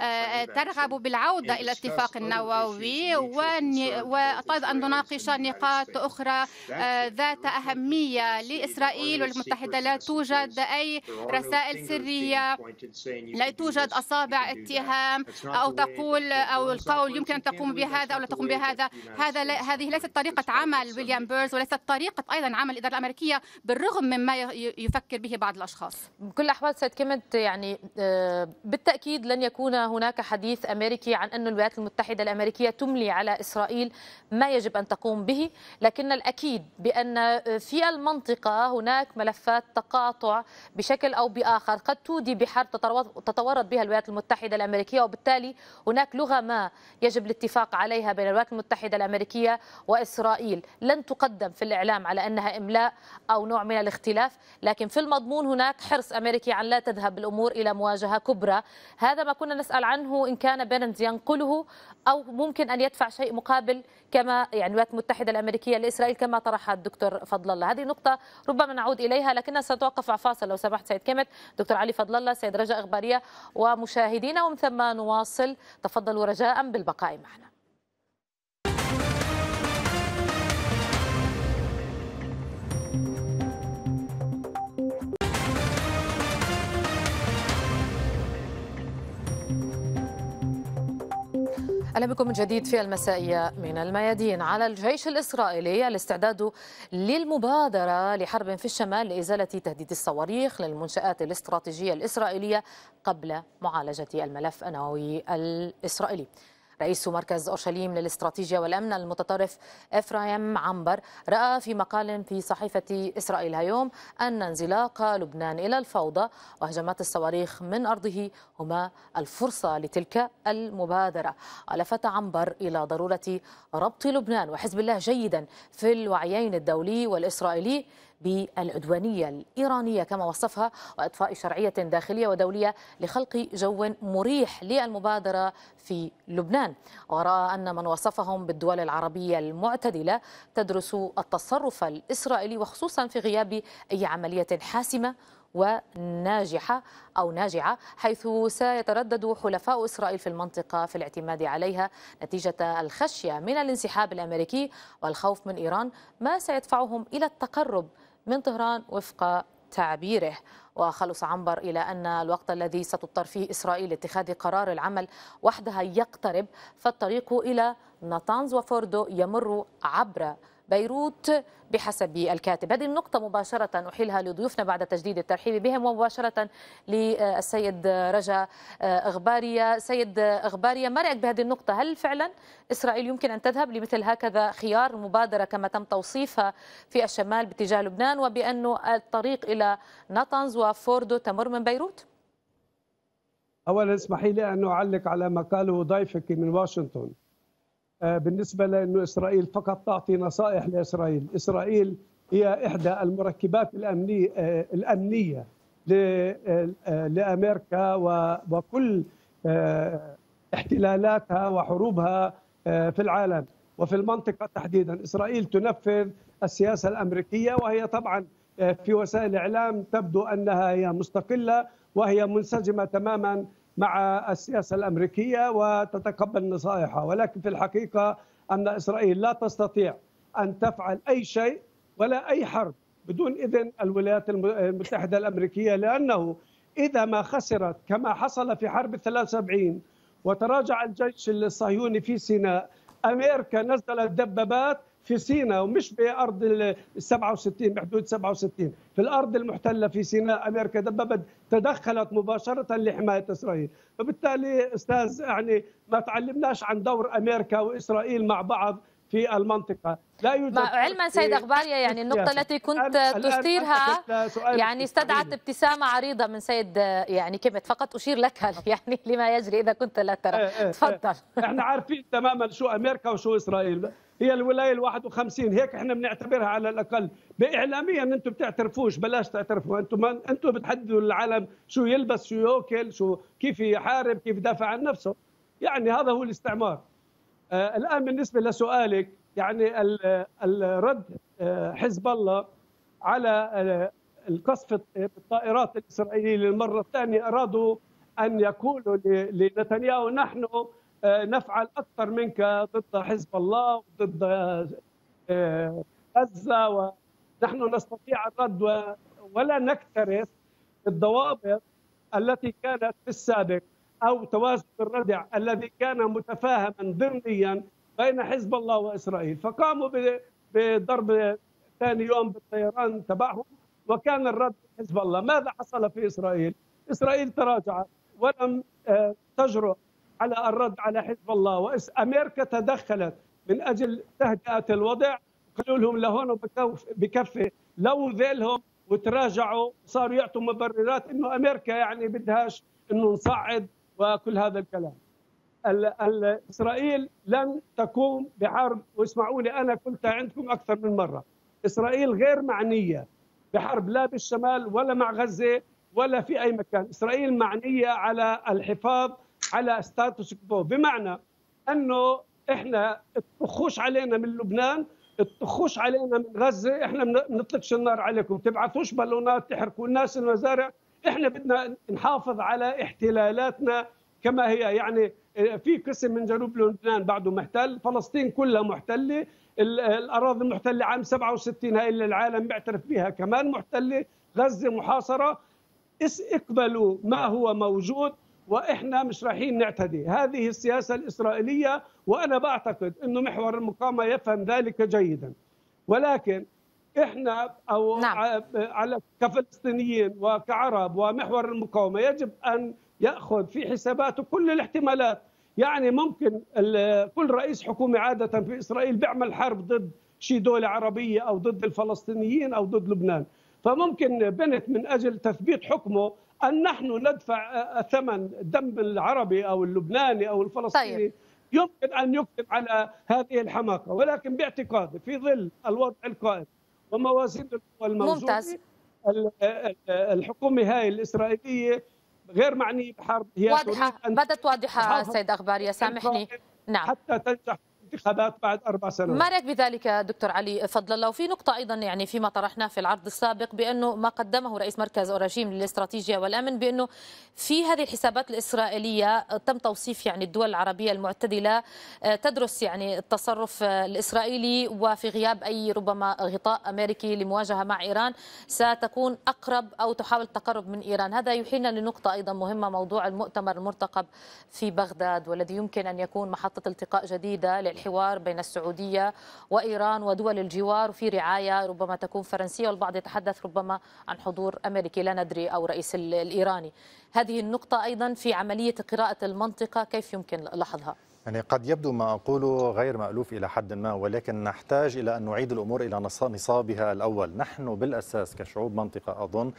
آه، آه، ترغب بالعودة إلى الاتفاق النووي وأيضا طيب، أن نناقش نقاط أخرى ذات أهمية لإسرائيل والمتحدة لا توجد أي رسائل سرية لا توجد أصابع اتهام أو تقول أو القول يمكن أن تقوم بهذا أو لا تقوم بهذا هذا هذه ليست طريقة عمل ويليام بيرز وليست طريقه ايضا عمل الاداره الامريكيه بالرغم مما يفكر به بعض الاشخاص بكل الاحوال سيد كيمت يعني آه، بالتاكيد لن يكون هناك حديث امريكي عن ان الولايات المتحده الامريكيه تملي على اسرائيل ما يجب ان تقوم به لكن الاكيد بان آه، في المنطقه هناك ملفات تقاطع بشكل او باخر قد تودي بحرب تتورط بها الولايات المتحده الامريكيه وبالتالي هناك لغه ما يجب الاتفاق عليها بين الولايات المتحده الامريكيه واسرائيل لن تقدم في الاعلام الإعلام على أنها إملاء أو نوع من الاختلاف لكن في المضمون هناك حرص أمريكي عن لا تذهب الأمور إلى مواجهة كبرى هذا ما كنا نسأل عنه إن كان بيرنز ينقله أو ممكن أن يدفع شيء مقابل كما يعني الولايات المتحدة الأمريكية لإسرائيل كما طرحها الدكتور فضل الله هذه نقطة ربما نعود إليها لكننا سنتوقف على فاصل لو سمحت سيد كمت دكتور علي فضل الله سيد رجاء إخبارية ومشاهدينا ومن ثم نواصل تفضلوا رجاء بالبقاء معنا اهلا بكم من جديد في المسائيه من الميادين على الجيش الاسرائيلي الاستعداد للمبادره لحرب في الشمال لازاله تهديد الصواريخ للمنشات الاستراتيجيه الاسرائيليه قبل معالجه الملف النووي الاسرائيلي رئيس مركز أورشليم للاستراتيجية والأمن المتطرف إفرايم عنبر رأى في مقال في صحيفة إسرائيل هيوم أن انزلاق لبنان إلى الفوضى وهجمات الصواريخ من أرضه هما الفرصة لتلك المبادرة ألفت عنبر إلى ضرورة ربط لبنان وحزب الله جيدا في الوعيين الدولي والإسرائيلي بالعدوانية الإيرانية كما وصفها وإطفاء شرعية داخلية ودولية لخلق جو مريح للمبادرة في لبنان ورأى أن من وصفهم بالدول العربية المعتدلة تدرس التصرف الإسرائيلي وخصوصا في غياب أي عملية حاسمة وناجحة أو ناجعة حيث سيتردد حلفاء إسرائيل في المنطقة في الاعتماد عليها نتيجة الخشية من الانسحاب الأمريكي والخوف من إيران ما سيدفعهم إلى التقرب من طهران وفق تعبيره وخلص عنبر إلى أن الوقت الذي ستضطر فيه إسرائيل لاتخاذ قرار العمل وحدها يقترب فالطريق إلى نطانز وفوردو يمر عبر بيروت بحسب الكاتب هذه النقطة مباشرة أحيلها لضيوفنا بعد تجديد الترحيب بهم ومباشرة للسيد رجا أغبارية سيد أغبارية ما رأيك بهذه النقطة هل فعلا إسرائيل يمكن أن تذهب لمثل هكذا خيار مبادرة كما تم توصيفها في الشمال باتجاه لبنان وبأن الطريق إلى نطنز وفوردو تمر من بيروت؟ أولا اسمحي لي أن أعلق على ما قاله ضيفك من واشنطن آه، بالنسبه لانه اسرائيل فقط تعطي نصائح لاسرائيل، اسرائيل هي احدى المركبات آه، الامنيه الامنيه آه، لامريكا وكل احتلالاتها وحروبها في العالم وفي المنطقه تحديدا، اسرائيل تنفذ السياسه الامريكيه وهي طبعا في وسائل الاعلام تبدو انها هي مستقله وهي منسجمه تماما مع السياسه الامريكيه وتتقبل نصائحها ولكن في الحقيقه ان اسرائيل لا تستطيع ان تفعل اي شيء ولا اي حرب بدون اذن الولايات المتحده الامريكيه لانه اذا ما خسرت كما حصل في حرب 73 وتراجع الجيش الصهيوني في سيناء امريكا نزلت دبابات في سيناء ومش بارض ال 67 بحدود 67 في الارض المحتله في سيناء امريكا دببت تدخلت مباشره لحمايه اسرائيل فبالتالي استاذ يعني ما تعلمناش عن دور امريكا واسرائيل مع بعض في المنطقه لا يوجد علما سيد اغباريا يعني النقطه التي كنت تثيرها يعني استدعت ابتسامه عريضه من سيد يعني كبت فقط اشير لك يعني لما يجري اذا كنت لا ترى إيه، إيه، إيه. تفضل احنا عارفين تماما شو امريكا وشو اسرائيل هي الولايه ال 51 هيك احنا بنعتبرها على الاقل اعلاميا انتم بتعترفوش بلاش تعترفوا انتم انتم بتحددوا العالم شو يلبس شو ياكل شو كيف يحارب كيف يدافع عن نفسه يعني هذا هو الاستعمار آه، الان بالنسبه لسؤالك يعني الرد آه، حزب الله على آه، القصف بالطائرات الاسرائيليه للمره الثانيه ارادوا ان يقولوا لنتنياهو نحن نفعل اكثر منك ضد حزب الله وضد غزه ونحن نستطيع الرد ولا نكترث الضوابط التي كانت في السابق او توازن الردع الذي كان متفاهما ضمنيا بين حزب الله واسرائيل فقاموا بضرب ثاني يوم بالطيران تبعهم وكان الرد حزب الله ماذا حصل في اسرائيل اسرائيل تراجعت ولم آه، تجرؤ على الرد على حزب الله وامريكا تدخلت من اجل تهدئه الوضع قالوا لهم لهون بكفي لو ذيلهم وتراجعوا صاروا يعطوا مبررات انه امريكا يعني بدهاش انه نصعد وكل هذا الكلام اسرائيل لن تقوم بحرب واسمعوني انا قلتها عندكم اكثر من مره اسرائيل غير معنيه بحرب لا بالشمال ولا مع غزه ولا في اي مكان اسرائيل معنيه على الحفاظ على ستاتوس كبو بمعنى انه احنا الطخوش علينا من لبنان الطخوش علينا من غزه احنا بنطلقش النار عليكم تبعثوش بالونات تحرقوا الناس المزارع احنا بدنا نحافظ على احتلالاتنا كما هي يعني في قسم من جنوب لبنان بعده محتل فلسطين كلها محتله الاراضي المحتله عام 67 هاي اللي العالم بيعترف بها كمان محتله غزه محاصره اس اقبلوا ما هو موجود واحنا مش رايحين نعتدي هذه السياسه الاسرائيليه وانا بعتقد انه محور المقاومه يفهم ذلك جيدا ولكن احنا او نعم. على كفلسطينيين وكعرب ومحور المقاومه يجب ان ياخذ في حساباته كل الاحتمالات يعني ممكن كل رئيس حكومه عاده في اسرائيل بيعمل حرب ضد شي دوله عربيه او ضد الفلسطينيين او ضد لبنان فممكن بنت من اجل تثبيت حكمه ان نحن ندفع ثمن الدم العربي او اللبناني او الفلسطيني طيب. يمكن ان يكتب على هذه الحماقه ولكن باعتقادي في ظل الوضع القائم وموازين القوى الموجوده ممتاز الحكومه هاي الاسرائيليه غير معنيه بحرب هي واضحه بدت واضحه سيد اخبار يا سامحني نعم حتى تنجح الانتخابات بعد اربع سنوات ما رايك بذلك دكتور علي فضل الله وفي نقطه ايضا يعني فيما طرحناه في العرض السابق بانه ما قدمه رئيس مركز اوراشيم للاستراتيجيه والامن بانه في هذه الحسابات الاسرائيليه تم توصيف يعني الدول العربيه المعتدله آه، تدرس يعني التصرف الاسرائيلي وفي غياب اي ربما غطاء امريكي لمواجهه مع ايران ستكون اقرب او تحاول التقرب من ايران هذا يحيلنا لنقطه ايضا مهمه موضوع المؤتمر المرتقب في بغداد والذي يمكن ان يكون محطه التقاء جديده للحوار الحوار بين السعودية وإيران ودول الجوار في رعاية ربما تكون فرنسية والبعض يتحدث ربما عن حضور أمريكي لا ندري أو رئيس الإيراني هذه النقطة أيضا في عملية قراءة المنطقة كيف يمكن لحظها؟ يعني قد يبدو ما أقوله غير مألوف إلى حد ما ولكن نحتاج إلى أن نعيد الأمور إلى نصابها الأول نحن بالأساس كشعوب منطقة أظن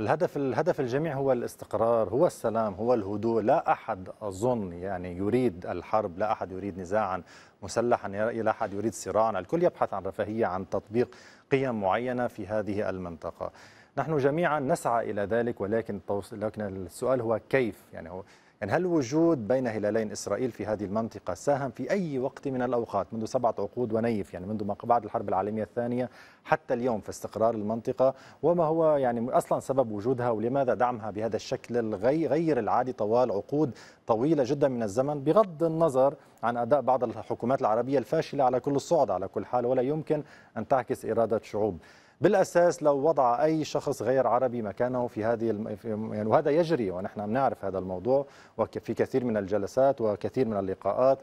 الهدف الهدف الجميع هو الاستقرار هو السلام هو الهدوء لا احد اظن يعني يريد الحرب لا احد يريد نزاعا مسلحا لا احد يريد صراعا الكل يبحث عن رفاهيه عن تطبيق قيم معينه في هذه المنطقه نحن جميعا نسعى الى ذلك ولكن لكن السؤال هو كيف يعني هو يعني هل وجود بين هلالين إسرائيل في هذه المنطقة ساهم في أي وقت من الأوقات منذ سبعة عقود ونيف يعني منذ ما بعد الحرب العالمية الثانية حتى اليوم في استقرار المنطقة وما هو يعني أصلا سبب وجودها ولماذا دعمها بهذا الشكل الغير غير العادي طوال عقود طويلة جدا من الزمن بغض النظر عن أداء بعض الحكومات العربية الفاشلة على كل الصعد على كل حال ولا يمكن أن تعكس إرادة شعوب بالاساس لو وضع اي شخص غير عربي مكانه في هذه الم... يعني وهذا يجري ونحن نعرف هذا الموضوع وفي كثير من الجلسات وكثير من اللقاءات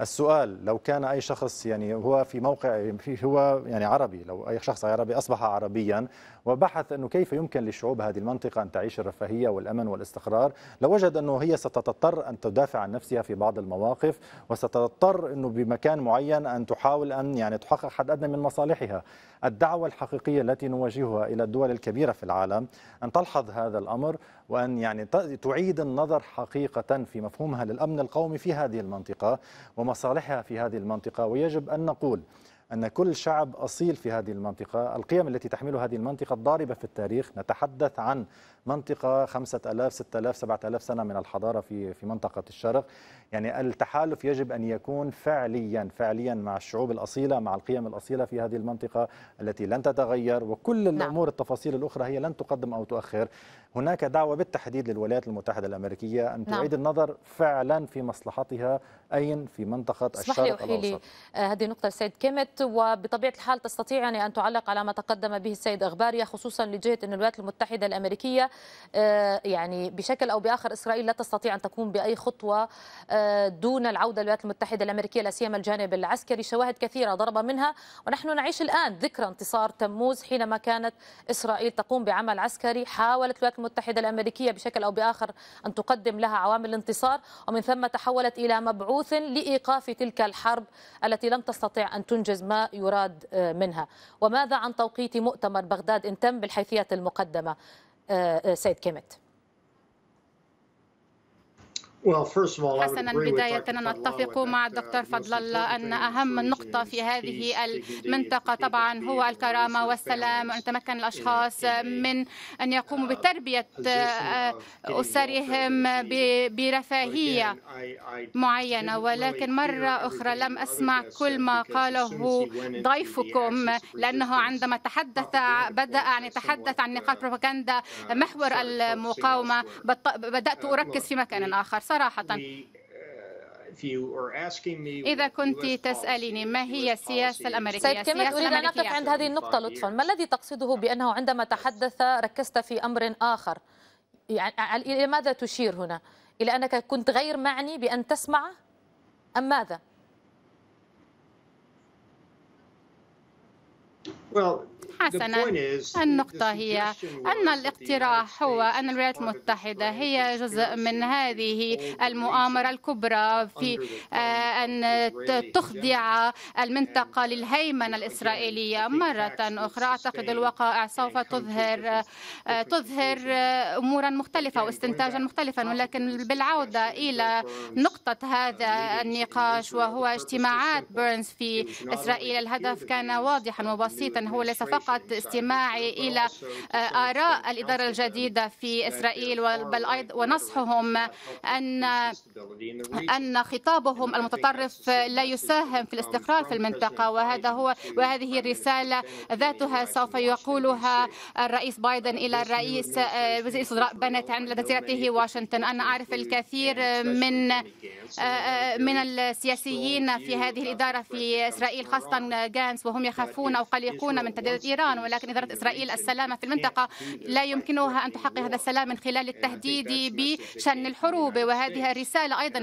السؤال لو كان اي شخص يعني هو في موقع في هو يعني عربي لو اي شخص عربي اصبح عربيا وبحث أنه كيف يمكن لشعوب هذه المنطقة أن تعيش الرفاهية والأمن والاستقرار لوجد أنه هي ستضطر أن تدافع عن نفسها في بعض المواقف وستضطر أنه بمكان معين أن تحاول أن يعني تحقق حد أدنى من مصالحها الدعوة الحقيقية التي نواجهها إلى الدول الكبيرة في العالم أن تلحظ هذا الأمر وأن يعني تعيد النظر حقيقة في مفهومها للأمن القومي في هذه المنطقة ومصالحها في هذه المنطقة ويجب أن نقول أن كل شعب أصيل في هذه المنطقة القيم التي تحملها هذه المنطقة الضاربة في التاريخ نتحدث عن منطقة 5000 6000 7000 سنة من الحضارة في في منطقة الشرق يعني التحالف يجب أن يكون فعليا فعليا مع الشعوب الأصيلة مع القيم الأصيلة في هذه المنطقة التي لن تتغير وكل نعم. الأمور التفاصيل الأخرى هي لن تقدم أو تؤخر هناك دعوة بالتحديد للولايات المتحدة الأمريكية أن نعم. تعيد النظر فعلا في مصلحتها أين في منطقة الشرق الأوسط آه، هذه نقطة السيد كيمت وبطبيعة الحال تستطيع يعني أن تعلق على ما تقدم به السيد أغباريا خصوصا لجهة أن الولايات المتحدة الأمريكية آه، يعني بشكل أو بآخر إسرائيل لا تستطيع أن تقوم بأي خطوة آه، دون العودة للولايات المتحدة الأمريكية لا سيما الجانب العسكري شواهد كثيرة ضرب منها ونحن نعيش الآن ذكرى انتصار تموز حينما كانت إسرائيل تقوم بعمل عسكري حاولت الولايات المتحدة الأمريكية بشكل أو بآخر أن تقدم لها عوامل الانتصار ومن ثم تحولت إلى مبعوث لإيقاف تلك الحرب التي لم تستطع أن تنجز ما يراد آه، منها وماذا عن توقيت مؤتمر بغداد إن تم بالحيثيات المقدمة آه، آه، سيد كيمت حسنا بداية نتفق مع الدكتور uh, فضل الله أن أهم نقطة في هذه المنطقة طبعا هو الكرامة والسلام وأن تمكن الأشخاص من أن يقوموا uh, بتربية آه، أسرهم برفاهية معينة ولكن مرة أخرى لم أسمع كل ما قاله ضيفكم لأنه عندما تحدث uh, بدأ عن يتحدث عن نقاط بروباغندا محور المقاومة بدأت أركز في مكان آخر صراحة uh, إذا كنت تسأليني ما هي السياسة الأمريكية سيد كيميت أريد أن أقف عند هذه النقطة لطفا ما الذي تقصده بأنه عندما تحدث ركزت في أمر آخر يعني إلى ماذا تشير هنا إلى أنك كنت غير معني بأن تسمع أم ماذا؟ Well, حسنا النقطة هي أن الاقتراح هو أن الولايات المتحدة هي جزء من هذه المؤامرة الكبرى في آه، أن تخضع المنطقة uh, للهيمنة الإسرائيلية مرة أخرى أعتقد الوقائع سوف تظهر آه، تظهر آه، أمورا مختلفة واستنتاجا مختلفا ولكن بالعودة إلى نقطة uh, هذا النقاش وهو اجتماعات بيرنز في إسرائيل الهدف كان واضحا وبسيطا هو ليس فقط فقط استماعي إلى آه، آراء الإدارة الجديدة في إسرائيل بل ونصحهم أن أن خطابهم المتطرف لا يساهم في الاستقرار في المنطقة وهذا هو وهذه الرسالة ذاتها سوف يقولها الرئيس بايدن إلى الرئيس آه، وزير الصدراء بنت عند زيارته واشنطن أنا أعرف الكثير من آه، من السياسيين في هذه الإدارة في إسرائيل خاصة جانس وهم يخافون أو قلقون من تهديدات إيران ولكن إدارة إسرائيل السلامة في المنطقة لا يمكنها أن تحقق هذا السلام من خلال التهديد بشن الحروب وهذه الرسالة أيضا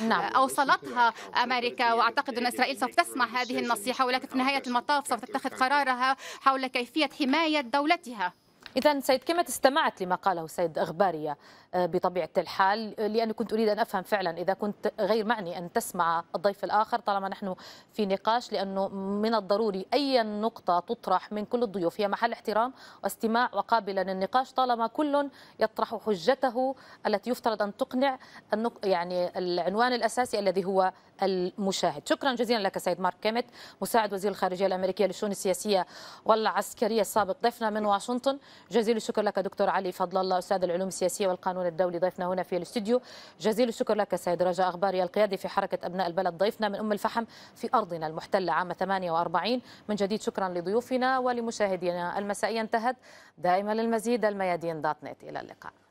نعم. أوصلتها أمريكا وأعتقد أن إسرائيل سوف تسمع هذه النصيحة ولكن في نهاية المطاف سوف تتخذ قرارها حول كيفية حماية دولتها إذا سيد كما استمعت لما قاله السيد أغبارية آه، بطبيعة الحال لأني كنت أريد أن أفهم فعلا إذا كنت غير معني أن تسمع الضيف الآخر طالما نحن في نقاش لأنه من الضروري أي نقطة تطرح من كل الضيوف هي محل احترام واستماع وقابلة للنقاش طالما كل يطرح حجته التي يفترض أن تقنع يعني العنوان الأساسي الذي هو المشاهد شكرا جزيلا لك سيد مارك كيمت مساعد وزير الخارجية الأمريكية للشؤون السياسية والعسكرية السابق ضيفنا من واشنطن جزيل الشكر لك دكتور علي فضل الله أستاذ العلوم السياسية والقانون الدولي ضيفنا هنا في الاستوديو جزيل الشكر لك سيد رجاء أخباري القيادي في حركة أبناء البلد ضيفنا من أم الفحم في أرضنا المحتلة عام 48 من جديد شكرا لضيوفنا ولمشاهدينا المسائية انتهت دائما للمزيد الميادين دوت نت إلى اللقاء